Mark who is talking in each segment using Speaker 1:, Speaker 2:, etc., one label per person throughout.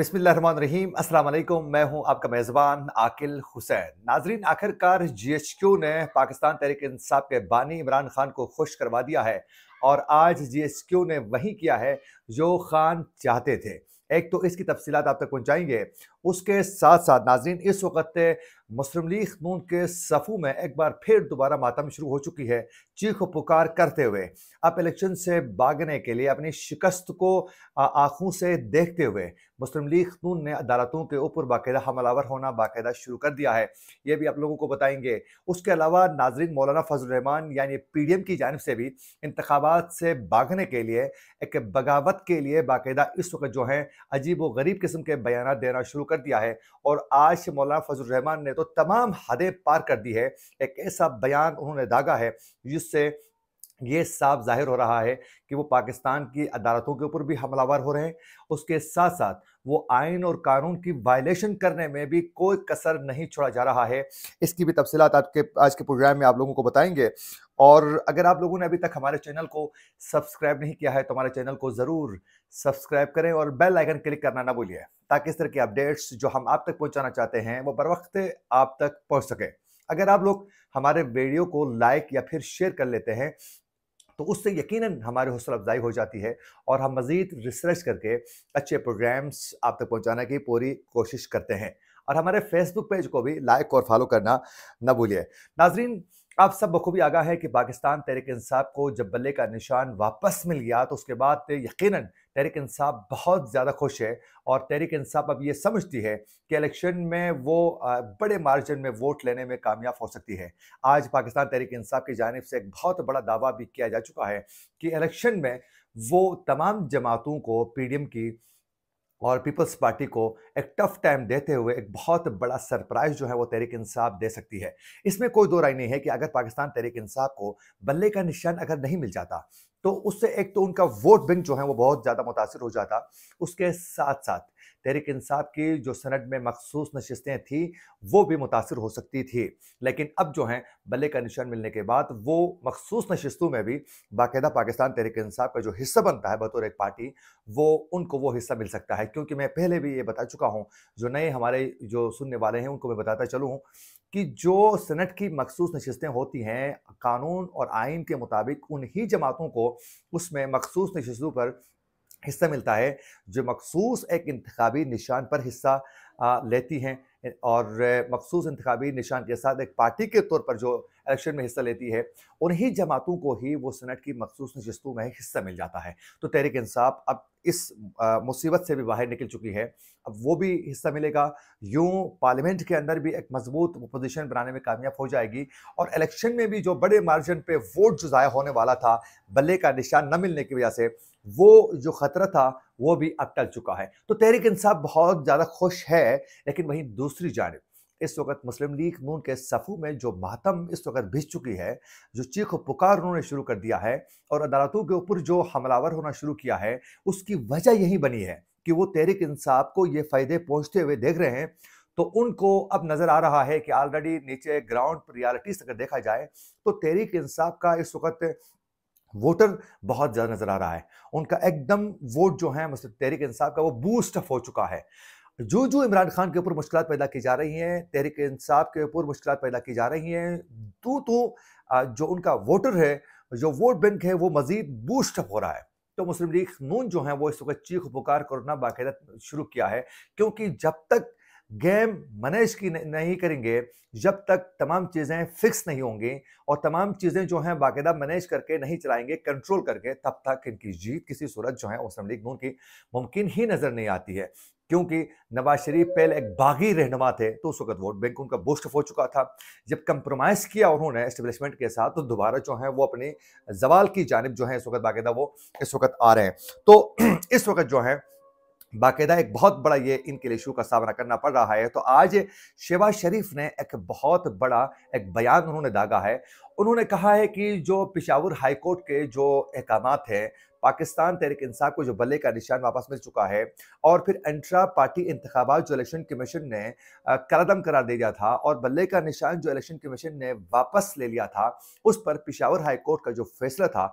Speaker 1: बिस्मिल्लाहमान रहीम अस्सलाम वालेकुम मैं हूं आपका मेज़बान आकिल हुसैन नाजरीन आखिरकार जीएचक्यू ने पाकिस्तान तहरीक इंसाफ के बानी इमरान खान को खुश करवा दिया है और आज जीएचक्यू ने वही किया है जो खान चाहते थे एक तो इसकी तफसीत आप तक पहुँचाएंगे उसके साथ साथ नाजरीन इस वक्त मुस्लिम लीग नून के सफ़ू में एक बार फिर दोबारा मातम शुरू हो चुकी है चीख पुकार करते हुए अब इलेक्शन से भागने के लिए अपनी शिकस्त को आँखों से देखते हुए मुस्लिम लीग नून ने अदालतों के ऊपर बाकायदा हमलावर होना बाकायदा शुरू कर दिया है ये भी आप लोगों को बताएंगे उसके अलावा नाजरीन मौलाना फजलरहमान यानी पी डी एम की जानब से भी इंतबात से भागने के लिए एक बगावत के लिए बाकायदा इस वक्त जो है अजीब व गरीब किस्म के बयान देना शुरू कर दिया है और आज मौलाना रहमान ने तो तमाम हदें पार कर दी है एक ऐसा बयान उन्होंने दागा है जिससे ये साफ जाहिर हो रहा है कि वो पाकिस्तान की अदालतों के ऊपर भी हमलावर हो रहे हैं उसके साथ साथ वो आइन और कानून की वायलेशन करने में भी कोई कसर नहीं छोड़ा जा रहा है इसकी भी तफसीत आपके आज के प्रोग्राम में आप लोगों को बताएंगे और अगर आप लोगों ने अभी तक हमारे चैनल को सब्सक्राइब नहीं किया है तो हमारे चैनल को ज़रूर सब्सक्राइब करें और बेल आइकन क्लिक करना ना भूलिए ताकि इस तरह के अपडेट्स जो हम आप तक पहुँचाना चाहते हैं वो बर वक्त आप तक पहुँच सकें अगर आप लोग हमारे वीडियो को लाइक या फिर शेयर कर लेते हैं तो उससे यकीन हमारी हौसला अफजाई हो जाती है और हम मज़ीद रिसर्च करके अच्छे प्रोग्राम्स आप तक पहुँचाने की पूरी कोशिश करते हैं और हमारे फेसबुक पेज को भी लाइक और फॉलो करना न भूलिए नाजरीन आप सब बखूबी आगाह है कि पाकिस्तान तहरीक इंसाफ को जब बल्ले का निशान वापस मिल गया तो उसके बाद यकीनन तहरीक इंसाफ बहुत ज़्यादा खुश है और तहरीक इंसाफ अब ये समझती है कि इलेक्शन में वो बड़े मार्जिन में वोट लेने में कामयाब हो सकती है आज पाकिस्तान तहरीक इंसाफ की जानब से एक बहुत बड़ा दावा भी किया जा चुका है कि इलेक्शन में वो तमाम जमातों को पी की और पीपल्स पार्टी को एक टफ टाइम देते हुए एक बहुत बड़ा सरप्राइज जो है वो तहरीक इंसाफ दे सकती है इसमें कोई दो राय नहीं है कि अगर पाकिस्तान तहरीक इंसाफ को बल्ले का निशान अगर नहीं मिल जाता तो उससे एक तो उनका वोट बैंक जो है वो बहुत ज़्यादा मुतासर हो जाता उसके साथ साथ तहरीक इंसाफ की जो सनद में मखसूस नशस्तें थी वो भी मुतासर हो सकती थी लेकिन अब जो है बल्ले का निशान मिलने के बाद वो मखसूस नशस्तों में भी बाकायदा पाकिस्तान तहरीक इंसाफ का जो हिस्सा बनता है बतौर एक पार्टी वो उनको वो हिस्सा मिल सकता है क्योंकि मैं पहले भी ये बता चुका हूँ जो नए हमारे जो सुनने वाले हैं उनको मैं बताता चलूँ कि जो सेनेट की मखसूस नशस्तें होती हैं कानून और आइन के मुताबिक उन्हीं जमातों को उसमें मखसूस नशस्तों पर हिस्सा मिलता है जो मखसूस एक इंतबी निशान पर हिस्सा लेती हैं और मखसूस इंतबी निशान के साथ एक पार्टी के तौर पर जो इलेक्शन में हिस्सा लेती है उन्हीं जमातों को ही वो सेनेट की मखसूस नशस्तों में हिस्सा मिल जाता है तो तहरीक इंसाफ अब इस मुसीबत से भी बाहर निकल चुकी है अब वो भी हिस्सा मिलेगा यूँ पार्लियामेंट के अंदर भी एक मजबूत पोजीशन बनाने में कामयाब हो जाएगी और इलेक्शन में भी जो बड़े मार्जिन पे वोट जो ज़ाया होने वाला था बल्ले का निशान न मिलने की वजह से वो जो ख़तरा था वो भी अब टल चुका है तो तहरीक इंसाफ बहुत ज़्यादा खुश है लेकिन वहीं दूसरी जानब इस वक्त मुस्लिम लीग नून के सफ़ू में जो महतम इस वक्त भिज चुकी है जो चीख पुकार उन्होंने शुरू कर दिया है और अदालतों के ऊपर जो हमलावर होना शुरू किया है उसकी वजह यही बनी है कि वो तहरीक इंसाफ को ये फ़ायदे पहुँचते हुए देख रहे हैं तो उनको अब नज़र आ रहा है कि ऑलरेडी नीचे ग्राउंड पर अगर देखा जाए तो तहरीक इंसाफ का इस वक्त वोटर बहुत ज़्यादा नज़र आ रहा है उनका एकदम वोट जो है मतलब तहरीक इंसाफ का वो बूस्ट हो चुका है जो जो इमरान खान के ऊपर मुश्किल पैदा की जा रही हैं तहरीक इंसाफ के ऊपर मुश्किल पैदा की जा रही हैं तो तो जो उनका वोटर है जो वोट बैंक है वो मज़ीद बूस्ट हो रहा है तो मुस्लिम लीग नून जो है वो इस वक्त चीख पुकार कोरोना बाकायदा शुरू किया है क्योंकि जब तक गेम मैनेज की नहीं करेंगे जब तक तमाम चीज़ें फिक्स नहीं होंगी और तमाम चीज़ें जो हैं बाकायदा मैनेज करके नहीं चलाएंगे कंट्रोल करके तब तक इनकी जीत किसी सूरत जो है मुस्लिम लीग नून की मुमकिन ही नज़र नहीं आती है क्योंकि नवाज शरीफ पहले एक बागी रहनुमा थे तो उस वक्त वोट बैंक उनका बूस्ट हो चुका था जब कंप्रोमाइज़ किया उन्होंने इस्टेब्लिशमेंट के साथ तो दोबारा जो है वो अपने जवाल की जानब जो है इस वक्त बाकायदा वो इस वक्त आ रहे हैं तो इस वक्त जो है बाकायदा एक बहुत बड़ा ये इनके लिए इशू का सामना करना पड़ रहा है तो आज शहबाज शरीफ ने एक बहुत बड़ा एक बयान उन्होंने दागा है उन्होंने कहा है कि जो पिशावर हाईकोर्ट के जो अहकाम हैं पाकिस्तान तहरिक इंसाफ को जो बल्ले का निशान वापस मिल चुका है और फिर इंट्रा पार्टी इंतबात जो इलेक्शन कमीशन ने कलदम करार दे दिया था और बल्ले का निशान जो इलेक्शन कमीशन ने वापस ले लिया था उस पर पिशावर हाईकोर्ट का जो फैसला था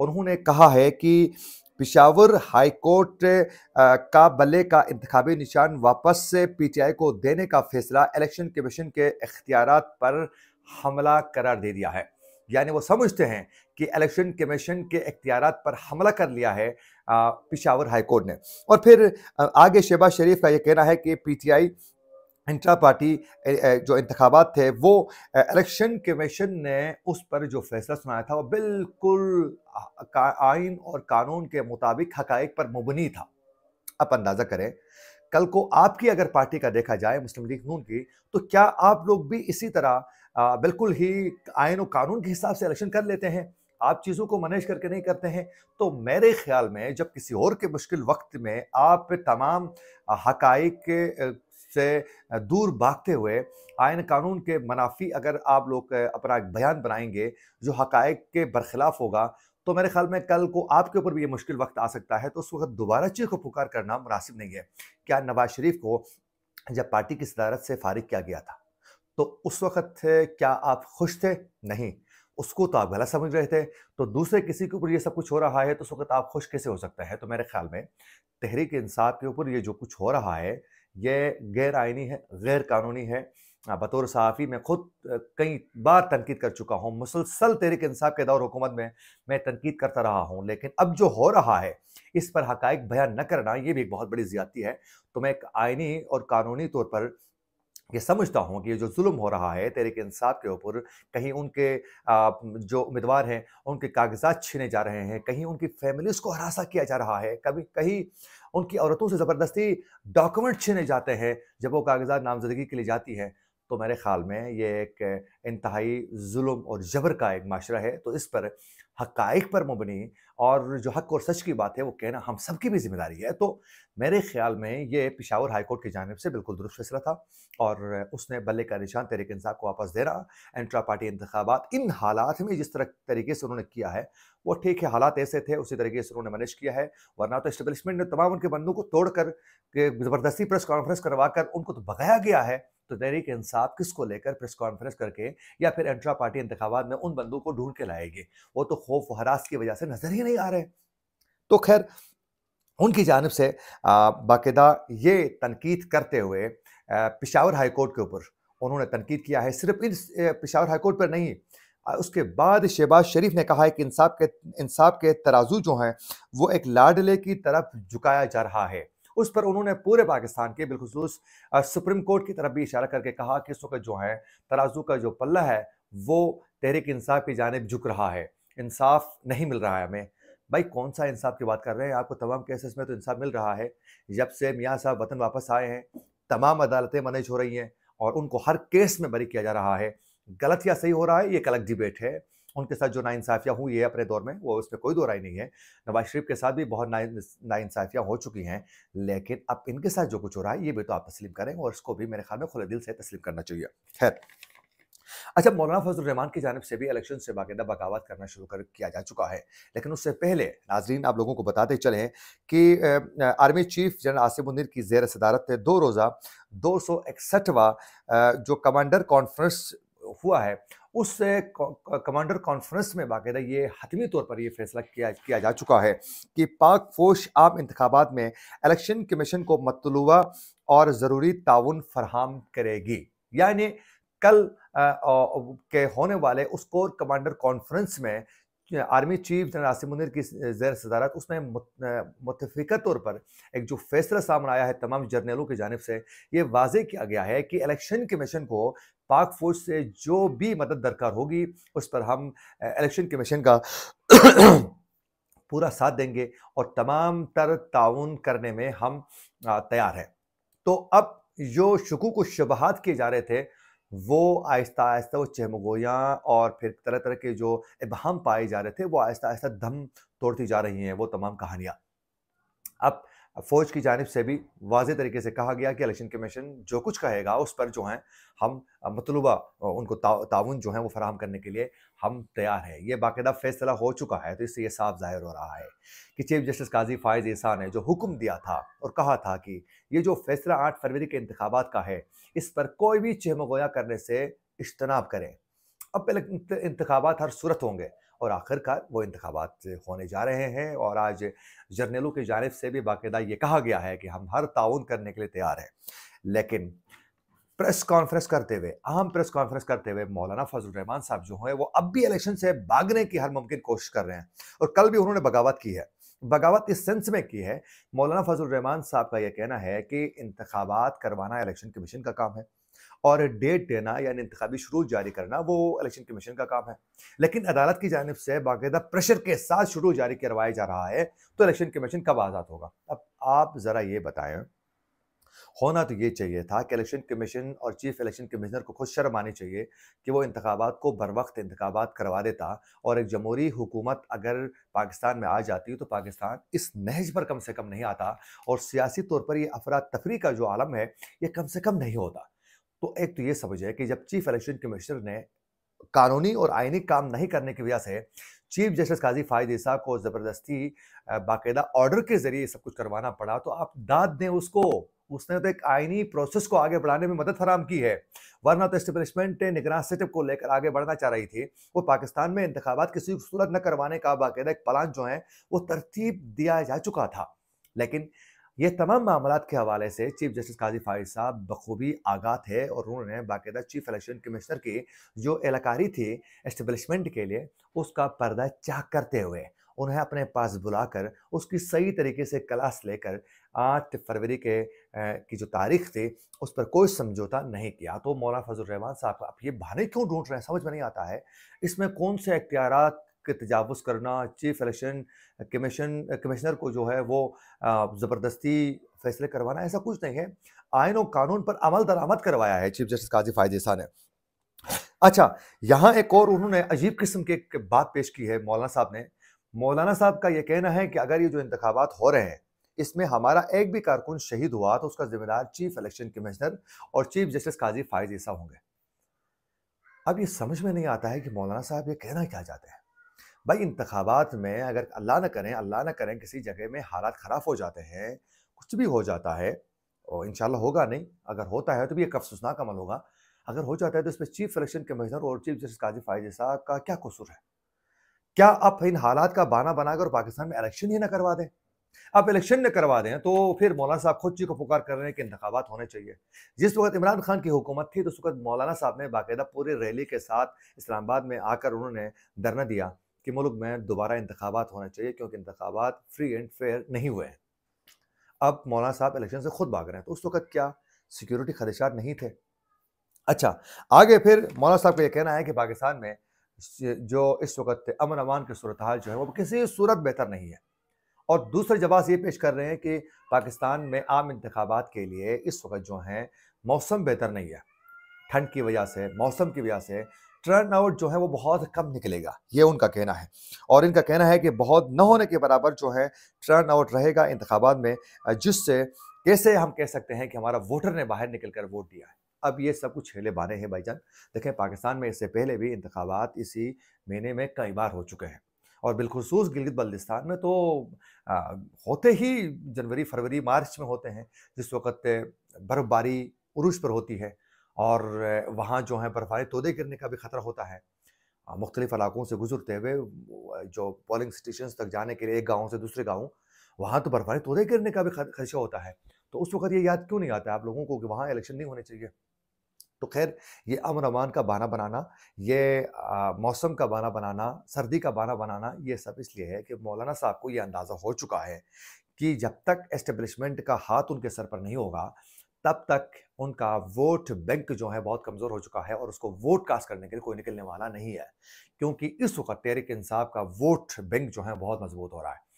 Speaker 1: उन्होंने कहा है कि पिशावर हाईकोर्ट का बल्ले का इंतबी निशान वापस से पी टी आई को देने का फैसला इलेक्शन कमीशन के इख्तियार पर हमला करार दे दिया है यानी वो समझते हैं कि इलेक्शन कमीशन के इख्तियार पर हमला कर लिया है पिशावर हाईकोर्ट ने और फिर आगे शहबाज शरीफ का ये कहना है कि P T I intra party जो इंतबात थे वो इलेक्शन कमीशन ने उस पर जो फैसला सुनाया था वो बिल्कुल आइन और कानून के मुताबिक हकाइक पर मुबनी था आप अंदाज़ा करें कल को आपकी अगर पार्टी का देखा जाए मुस्लिम लीग नून की तो क्या आप लोग भी इसी तरह बिल्कुल ही आयन और कानून के हिसाब से इलेक्शन कर लेते हैं आप चीज़ों को मैनेज करके नहीं करते हैं तो मेरे ख्याल में जब किसी और के मुश्किल वक्त में आप तमाम हकाइक से दूर भागते हुए आयन कानून के मनाफी अगर आप लोग अपना बयान बनाएंगे जो हकायक के बरखिलाफ होगा तो मेरे ख्याल में कल को आपके ऊपर भी ये मुश्किल वक्त आ सकता है तो उस वक्त दोबारा चीख को पुकार करना मुनासिब नहीं है क्या नवाज शरीफ को जब पार्टी की सदारत से फारिग किया गया था तो उस वक्त क्या आप खुश थे नहीं उसको तो आप गलत समझ रहे थे तो दूसरे किसी के ऊपर ये सब कुछ हो रहा है तो उस वक्त आप खुश कैसे हो सकता है तो मेरे ख्याल में तहरीक इंसाफ के ऊपर ये जो कुछ हो रहा है ये गैर आइनी है गैर कानूनी है हाँ, बतौर सहाफ़ी मैं खुद कई बार तनकीद कर चुका हूँ मुसलसल तहरीक इंसाफ के दौर हुकूमत में मैं तनकीद करता रहा हूँ लेकिन अब जो हो रहा है इस पर हक़ बयान न करना ये भी एक बहुत बड़ी ज़्यादती है तो मैं एक आइनी और कानूनी तौर पर ये समझता हूँ कि ये जो जुल्म हो रहा है के इंसाफ के ऊपर कहीं उनके जो उम्मीदवार हैं उनके कागजात छीने जा रहे हैं कहीं उनकी फैमिलीज को हरासा किया जा रहा है कभी कहीं उनकी औरतों से ज़बरदस्ती डॉक्यूमेंट छीने जाते हैं जब वो कागजात नामजदगी के लिए जाती हैं तो मेरे ख्याल में ये एक इंतहाई जुल्म और जबर का एक माशरा है तो इस पर हकाइक पर मुबनी और जो हक और सच की बात है वो कहना हम सबकी भी जिम्मेदारी है तो मेरे ख्याल में ये पिशावर हाईकोर्ट की जानब से बिल्कुल दुरुस्त फैसला था और उसने बल्ले का निशान तहरीक इंसाफ को वापस देना इंट्रा पार्टी इंतबात इन हालात में जिस तरह तरीके से उन्होंने किया है वो ठीक है हालात ऐसे थे उसी तरीके से उन्होंने मैनेज किया है वरना तो इस्टबलिशमेंट ने तमाम उनके बंदों को तोड़ कर ज़बरदस्ती प्रेस कॉन्फ्रेंस करवा कर उनको तो भगाया गया है तो तहरीक इंसाफ किसको लेकर प्रेस कॉन्फ्रेंस करके या फिर इंट्रा पार्टी इंतबात में उन बंदों को ढूंढ के लाएगी वो तो खौफ हरास की वजह से नजर ही नहीं नहीं आ रहे तो खैर उनकी जानब से बाकायदा ये तनकीद करते हुए पिशावर हाई कोर्ट के ऊपर उन्होंने तनकीद किया है सिर्फ इस पिशावर हाई कोर्ट पर नहीं उसके बाद शहबाज शरीफ ने कहा है कि इंसाफ के इंसाफ के तराजू जो हैं वो एक लाडले की तरफ झुकाया जा रहा है उस पर उन्होंने पूरे पाकिस्तान के बिलखसूस सुप्रीम कोर्ट की तरफ भी इशारा करके कहा कि इस वक्त जो है तराजू का जो पल्ला है वो तहरीक इंसाफ की जानब झुक रहा है इंसाफ नहीं मिल रहा है हमें भाई कौन सा इंसाफ की बात कर रहे हैं आपको तमाम केसेस में तो इंसाफ मिल रहा है जब से मियाँ साहब वतन वापस आए हैं तमाम अदालतें मैनेज हो रही हैं और उनको हर केस में बरी किया जा रहा है गलत या सही हो रहा है ये एक अलग डिबेट है उनके साथ जो नाइंसाफियाँ हुई है अपने दौर में वो उसमें कोई दो राय नहीं है नवाज शरीफ के साथ भी बहुत नाइंसाफियाँ हो चुकी हैं लेकिन अब इनके साथ जो कुछ हो रहा है ये भी तो आप तस्लीम करें और इसको भी मेरे ख्याल में खुले दिल से तस्लीम करना चाहिए खैर अच्छा मौलाना फजल रहमान की जानब से भी इलेक्शन से बाकायदा बगावत करना शुरू कर किया जा चुका है लेकिन उससे पहले नाजरीन आप लोगों को बताते चले कि army chief general Asif Munir की जेर सदारत दो रोज़ा दो सौ इकसठवा जो कमांडर कॉन्फ्रेंस हुआ है उस कमांडर कॉन्फ्रेंस में बाकायदा ये हतमी तौर पर यह फैसला किया किया जा चुका है कि पाक फोश आम इंतबात में इलेक्शन कमीशन को मतलूबा और ज़रूरी ताउन फरहम करेगी यानी कल के होने वाले उस कोर कमांडर कॉन्फ्रेंस में army chief general Asim Munir की जैर सदारत उसमें मुतफिका तौर पर एक जो फैसला सामने आया है तमाम जर्नलों की जानब से ये वाज किया गया है कि इलेक्शन कमीशन को पाक फौज से जो भी मदद दरकार होगी उस पर हम इलेक्शन कमीशन का पूरा साथ देंगे और तमाम तर ताउन करने में हम तैयार हैं तो अब जो शकूक शबहत किए जा रहे थे वो आहिस्ता आहिस्ता वो चहमगोयाँ और फिर तरह तरह के जो इबहम पाए जा रहे थे वो आहिस्ता आहिस्ता दम तोड़ती जा रही हैं वो तमाम कहानियाँ अब फौज की जानब से भी वाज तरीके से कहा गया कि इलेक्शन कमीशन जो कुछ कहेगा उस पर जो है हम मतलूबा उनको ताउन जो है वो फराहम करने के लिए हम तैयार हैं ये बाकायदा फैसला हो चुका है तो इससे यह साफ जाहिर हो रहा है कि चीफ जस्टिस काजी फायज़ एहसा ने जो हुक्म दिया था और कहा था कि ये जो फैसला आठ फरवरी के इंतबात का है इस पर कोई भी चहमगोया करने से इज्तनाब करें अब पहले इंतबात हर सूरत होंगे और आखिरकार वो इंतबात होने जा रहे हैं और आज जर्नलों की जानब से भी बाकायदा ये कहा गया है कि हम हर ताउन करने के लिए तैयार हैं लेकिन प्रेस कॉन्फ्रेंस करते हुए अहम प्रेस कॉन्फ्रेंस करते हुए मौलाना फजल रहमान साहब जो हैं वो अब भी इलेक्शन से भागने की हर मुमकिन कोशिश कर रहे हैं और कल भी उन्होंने बगावत की है बगावत इस सेंस में की है मौलाना फजल रहमान साहब का यह कहना है कि इंतबात करवाना इलेक्शन कमीशन का काम है और डेट देना यानी इंतबी शुरू जारी करना वो इलेक्शन कमीशन का काम है लेकिन अदालत की जानब से बाकायदा प्रेशर के साथ शुरू जारी करवाया जा रहा है तो इलेक्शन कमीशन कब आज़ाद होगा अब आप ज़रा ये बताएं होना तो ये चाहिए था कि इलेक्शन कमीशन और चीफ इलेक्शन कमिश्नर को खुद शर्म आनी चाहिए कि वो इंतबात को बर वक्त इंतबात करवा देता और एक जमहूरी हुकूमत अगर पाकिस्तान में आ जाती तो पाकिस्तान इस नहज पर कम से कम नहीं आता और सियासी तौर पर यह अफरा तफरी का जो आलम है ये कम से कम नहीं होता तो एक तो ये समझ है कि जब चीफ इलेक्शन कमिश्नर ने कानूनी और आइनी काम नहीं करने की वजह से चीफ जस्टिस काजी फायद ईसा को ज़बरदस्ती बाकायदा ऑर्डर के ज़रिए सब कुछ करवाना पड़ा तो आप दाद दें उसको उसने तो एक आईनी प्रोसेस को आगे बढ़ाने में मदद फराम की है वरना तो इस्टेब्लिशमेंट निगरान सेटअप को लेकर आगे बढ़ना चाह रही थी वो पाकिस्तान में इंतबात किसी सूरत न करवाने का बाकायदा एक प्लान जो है वो तरतीब दिया जा चुका था लेकिन ये तमाम मामला के हवाले से चीफ जस्टिस काजी फाइज साहब बखूबी आगाह थे और उन्होंने बाकायदा चीफ इलेक्शन कमिश्नर की जो एलाकारी थी इस्टबलिशमेंट के लिए उसका पर्दा चाक करते हुए उन्हें अपने पास बुलाकर उसकी सही तरीके से क्लास लेकर आठ फरवरी के की जो तारीख थी उस पर कोई समझौता नहीं किया तो मौलाना फजल रहमान साहब आप ये बहाने क्यों ढूंढ रहे हैं समझ में नहीं आता है इसमें कौन से अख्तियार के तजावज़ करना चीफ इलेक्शन कमीशन कमिश्नर को जो है वो ज़बरदस्ती फैसले करवाना ऐसा कुछ नहीं है आयन और कानून पर अमल दरामद करवाया है चीफ जस्टिस काजी फायदेसा ने अच्छा यहाँ एक और उन्होंने अजीब किस्म की बात पेश की है मौलाना साहब ने मौलाना साहब का ये कहना है कि अगर ये जो इंतबात हो रहे हैं इसमें हमारा एक भी कारकुन शहीद हुआ तो उसका जिम्मेदार चीफ इलेक्शन कमिश्नर और चीफ जस्टिस काजी फायज ईसा होंगे अब ये समझ में नहीं आता है कि मौलाना साहब ये कहना क्या चाहते हैं भाई इंतबात में अगर अल्लाह ना करें अल्लाह ना करें किसी जगह में हालात ख़राब हो जाते हैं कुछ भी हो जाता है और इन होगा नहीं अगर होता है तो भी एक अफसोसनाक अमल होगा अगर हो जाता है तो इसमें चीफ इलेक्शन कमिश्नर और चीफ जस्टिस काजी फायज साहब का क्या कसूर है क्या आप इन हालात का बाना बनाकर पाकिस्तान में इलेक्शन ही ना करवा दें आप इलेक्शन न करवा दें तो फिर मौलाना साहब खुद ची को पुकार कर रहे हैं कि इंतबात होने चाहिए जिस वक्त इमरान खान की हुकूमत थी तो उस वक्त मौलाना साहब ने बाकायदा पूरी रैली के साथ इस्लामाबाद में आकर उन्होंने धरना दिया कि मुल्क में दोबारा इंतबात होना चाहिए क्योंकि इंतबात फ्री एंड फेयर नहीं हुए हैं अब मौलाना साहब इलेक्शन से खुद भाग रहे हैं तो उस वक्त क्या सिक्योरिटी खदशात नहीं थे अच्छा आगे फिर मौलाना साहब का यह कहना है कि पाकिस्तान में जो इस वक्त अमन अमान की सूरत हाल जो है वो किसी सूरत बेहतर नहीं है और दूसरे जवाब ये पेश कर रहे हैं कि पाकिस्तान में आम इंतबात के लिए इस वक्त जो है मौसम बेहतर नहीं है ठंड की वजह से मौसम की वजह से टर्न आउट जो है वो बहुत कम निकलेगा ये उनका कहना है और इनका कहना है कि बहुत न होने के बराबर जो है टर्न आउट रहेगा इंतबात में जिससे कैसे हम कह सकते हैं कि हमारा वोटर ने बाहर निकल कर वोट दिया है अब ये सब कुछ हेले बाने हैं भाईजान देखें पाकिस्तान में इससे पहले भी इंतबात इसी महीने में कई बार हो चुके हैं और बिलखसूस गिलगित बल्दिस्तान में तो आ, होते ही जनवरी फरवरी मार्च में होते हैं जिस वक्त बर्फ़बारी उर्ज पर होती है और वहाँ जो है बर्फ़बारी तोदे गिरने का भी ख़तरा होता है मुख्तलिफ़ इलाकों से गुजरते हुए जो पोलिंग स्टेशन तक जाने के लिए एक गाँव से दूसरे गाँव वहाँ तो बर्फ़बारी तोदे गिरने का भी खदशा होता है तो उस वक्त ये याद क्यों नहीं आता आप लोगों को कि वहाँ इलेक्शन नहीं होने चाहिए तो खैर ये अमन अमान का बहाना बनाना ये मौसम का बहाना बनाना सर्दी का बहाना बनाना ये सब इसलिए है कि मौलाना साहब को ये अंदाज़ा हो चुका है कि जब तक एस्टेब्लिशमेंट का हाथ उनके सर पर नहीं होगा तब तक उनका वोट बैंक जो है बहुत कमज़ोर हो चुका है और उसको वोट कास्ट करने के लिए कोई निकलने वाला नहीं है क्योंकि इस वक्त तेरिक इंसाफ का वोट बैंक जो है बहुत मजबूत हो रहा है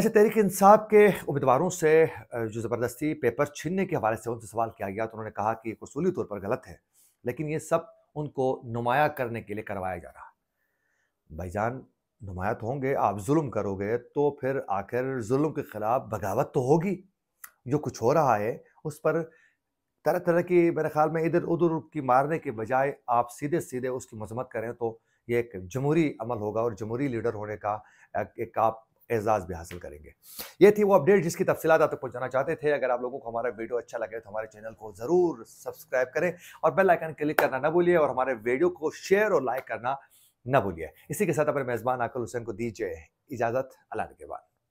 Speaker 1: अच्छा तहरीक इंसाफ के उम्मीदवारों से जो ज़बरदस्ती पेपर छीनने के हवाले से उनसे सवाल किया गया तो उन्होंने कहा कि कसूली तौर पर गलत है लेकिन ये सब उनको नुमाया करने के लिए करवाया जा रहा भाईजान नुमाया तो होंगे आप जुल्म करोगे तो फिर आखिर जुल्म के ख़िलाफ़ बगावत तो होगी जो कुछ हो रहा है उस पर तरह तरह की मेरे ख्याल में इधर उधर की मारने के बजाय आप सीधे सीधे उसकी मजम्मत करें तो ये एक जमहूरी अमल होगा और जमहूरी लीडर होने का एक आप एजाज़ भी हासिल करेंगे ये थी वो अपडेट जिसकी तफसीत आप तक पहुँचाना चाहते थे अगर आप लोगों को हमारा वीडियो अच्छा लगे तो हमारे चैनल को ज़रूर सब्सक्राइब करें और बेल आइकन क्लिक करना ना भूलिए और हमारे वीडियो को शेयर और लाइक करना ना भूलिए इसी के साथ अपने मेज़बान आकल हुसैन को दीजिए इजाज़त अल्लाह के बाद